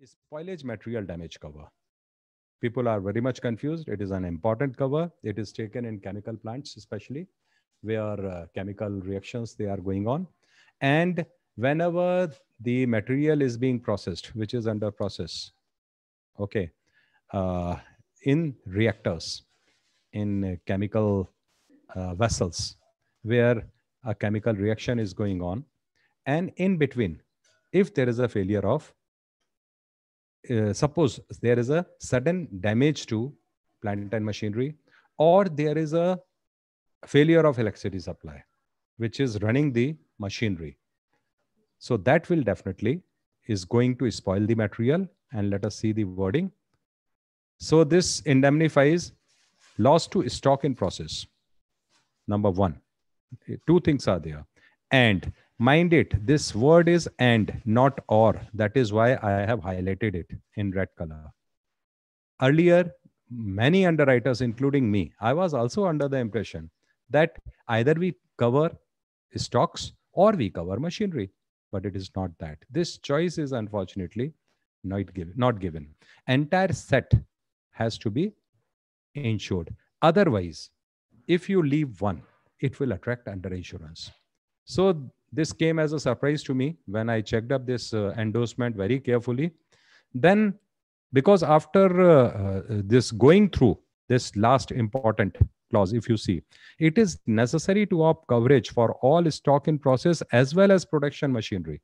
is spoilage material damage cover. People are very much confused. It is an important cover. It is taken in chemical plants, especially where uh, chemical reactions they are going on. And whenever the material is being processed, which is under process, okay, uh, in reactors, in chemical uh, vessels, where a chemical reaction is going on. And in between, if there is a failure of uh, suppose there is a sudden damage to plant and machinery or there is a failure of electricity supply which is running the machinery so that will definitely is going to spoil the material and let us see the wording so this indemnifies loss to stock in process number 1 two things are there and Mind it, this word is and, not or. That is why I have highlighted it in red color. Earlier, many underwriters, including me, I was also under the impression that either we cover stocks or we cover machinery, but it is not that. This choice is unfortunately not, not given. Entire set has to be insured. Otherwise, if you leave one, it will attract underinsurance. So this came as a surprise to me when I checked up this uh, endorsement very carefully. Then, because after uh, uh this going through this last important clause, if you see, it is necessary to opt coverage for all stock in process as well as production machinery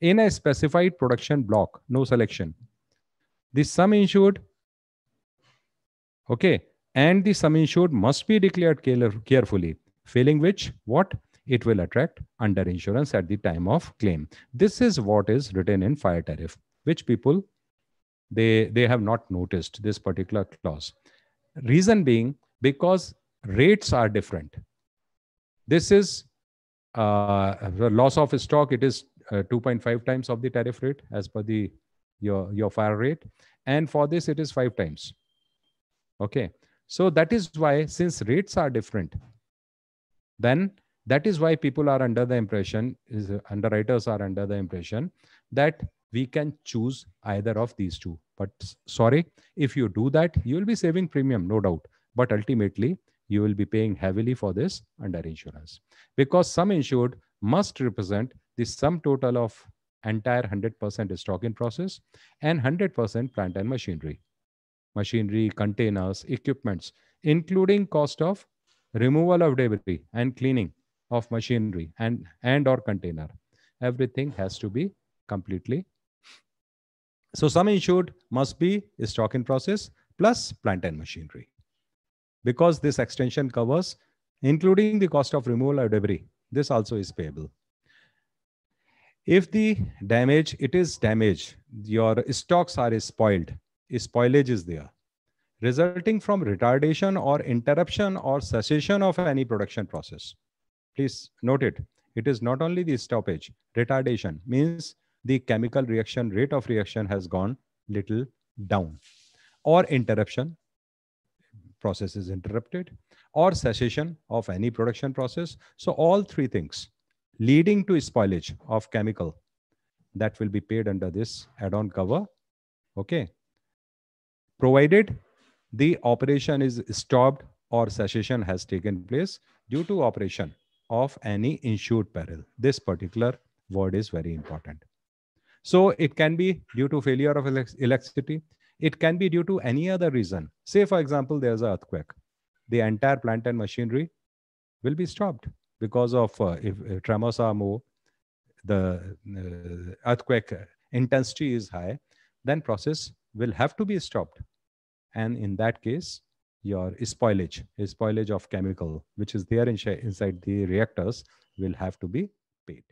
in a specified production block, no selection. The sum insured, okay, and the sum insured must be declared carefully, failing which, what? it will attract underinsurance at the time of claim. This is what is written in fire tariff, which people they they have not noticed this particular clause. Reason being because rates are different. This is uh, loss of stock. It is uh, 2.5 times of the tariff rate as per the your your fire rate, and for this it is five times. Okay, so that is why since rates are different, then that is why people are under the impression, is underwriters are under the impression that we can choose either of these two. But sorry, if you do that, you will be saving premium, no doubt. But ultimately, you will be paying heavily for this under insurance because some insured must represent the sum total of entire 100% stock in process and 100% plant and machinery machinery containers equipments including cost of removal of debris and cleaning of machinery and and or container everything has to be completely so some insured must be stock in process plus plant and machinery because this extension covers including the cost of removal or debris this also is payable if the damage it is damage your stocks are spoiled spoilage is there resulting from retardation or interruption or cessation of any production process Please note it. It is not only the stoppage, retardation means the chemical reaction rate of reaction has gone little down or interruption process is interrupted or cessation of any production process. So all three things leading to spoilage of chemical that will be paid under this add-on cover. Okay. Provided the operation is stopped or cessation has taken place due to operation of any insured peril. This particular word is very important. So it can be due to failure of electricity. It can be due to any other reason. Say, for example, there's an earthquake. The entire plant and machinery will be stopped because of uh, if uh, tremors are more, the uh, earthquake intensity is high, then process will have to be stopped. And in that case, your spoilage spoilage of chemical which is there inside the reactors will have to be paid